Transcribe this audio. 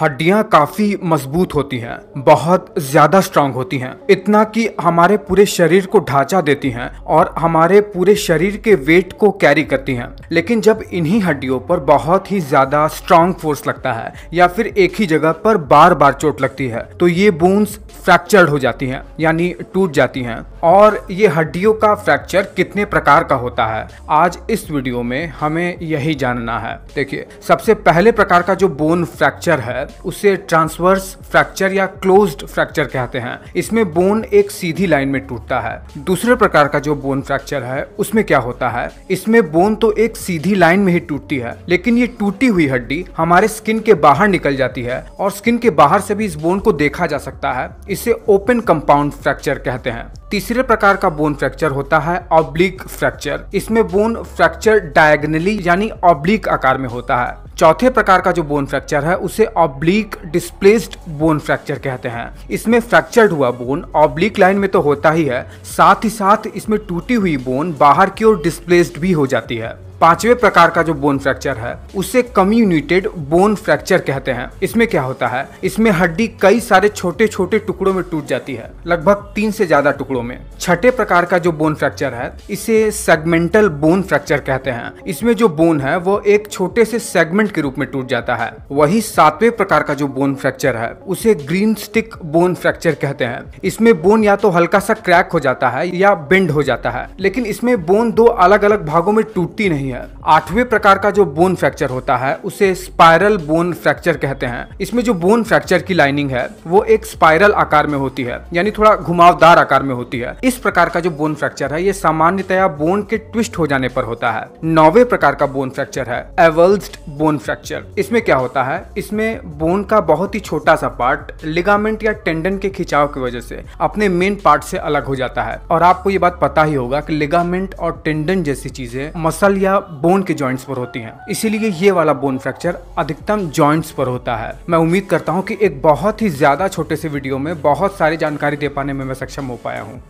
हड्डियां काफ़ी मजबूत होती हैं बहुत ज़्यादा स्ट्रांग होती हैं इतना कि हमारे पूरे शरीर को ढांचा देती हैं और हमारे पूरे शरीर के वेट को कैरी करती हैं लेकिन जब इन्हीं हड्डियों पर बहुत ही ज़्यादा स्ट्रांग फोर्स लगता है या फिर एक ही जगह पर बार बार चोट लगती है तो ये बोन्स फ्रैक्चर्ड हो जाती है यानी टूट जाती है और ये हड्डियों का फ्रैक्चर कितने प्रकार का होता है आज इस वीडियो में हमें यही जानना है देखिए सबसे पहले प्रकार का जो बोन फ्रैक्चर है है उसे ट्रांसवर्स फ्रैक्चर या क्लोज्ड फ्रैक्चर कहते हैं इसमें बोन एक सीधी लाइन में टूटता है दूसरे प्रकार का जो बोन फ्रैक्चर है उसमें क्या होता है इसमें बोन तो एक सीधी लाइन में ही टूटती है लेकिन ये टूटी हुई हड्डी हमारे स्किन के बाहर निकल जाती है और स्किन के बाहर से भी इस बोन को देखा जा सकता है इसे ओपन कंपाउंड फ्रैक्चर कहते हैं तीसरे प्रकार का बोन फ्रैक्चर होता है ऑब्लिक फ्रैक्चर इसमें बोन फ्रैक्चर डायगनली यानी ऑब्लिक आकार में होता है चौथे प्रकार का जो बोन फ्रैक्चर है उसे ऑब्लिक डिस्प्लेस्ड बोन फ्रैक्चर कहते हैं इसमें फ्रैक्चर्ड हुआ बोन ऑब्लिक लाइन में तो होता ही है साथ ही साथ इसमें टूटी हुई बोन बाहर की ओर डिस्प्लेस्ड भी हो जाती है पांचवें प्रकार का जो बोन फ्रैक्चर है उसे कम्युनिटेड बोन फ्रैक्चर कहते हैं इसमें क्या होता है इसमें हड्डी कई सारे छोटे छोटे टुकड़ों में टूट जाती है लगभग तीन से ज्यादा टुकड़ों में छठे प्रकार का जो बोन फ्रैक्चर है इसे सेगमेंटल बोन फ्रैक्चर कहते हैं इसमें जो बोन है वो एक छोटे से सेगमेंट के रूप में टूट जाता है वही सातवें प्रकार का जो बोन फ्रैक्चर है उसे ग्रीन स्टिक बोन फ्रैक्चर कहते हैं इसमें बोन या तो हल्का सा क्रैक हो जाता है या बेंड हो जाता है लेकिन इसमें बोन दो अलग अलग भागों में टूटती नहीं नहीं है आठवें प्रकार का जो बोन फ्रैक्चर होता है उसे स्पाइरल बोन फ्रैक्चर कहते हैं इसमें जो बोन फ्रैक्चर की लाइनिंग है वो एक स्पाइरल आकार में होती है यानी थोड़ा घुमावदार आकार में होती है इस प्रकार का जो बोन फ्रैक्चर है ये सामान्यतया बोन के ट्विस्ट हो जाने पर होता है नौवे प्रकार का बोन फ्रैक्चर है एवल्स्ड बोन फ्रैक्चर इसमें क्या होता है इसमें बोन का बहुत ही छोटा सा पार्ट लिगामेंट या टेंडन के खिंचाव की वजह से अपने मेन पार्ट से अलग हो जाता है और आपको ये बात पता ही होगा कि लिगामेंट और टेंडन जैसी चीजें मसल या ज़्यादा बोन के ज्वाइंट्स पर होती हैं इसीलिए ये वाला बोन फ्रैक्चर अधिकतम ज्वाइंट्स पर होता है मैं उम्मीद करता हूँ कि एक बहुत ही ज़्यादा छोटे से वीडियो में बहुत सारी जानकारी दे पाने में मैं सक्षम हो पाया हूँ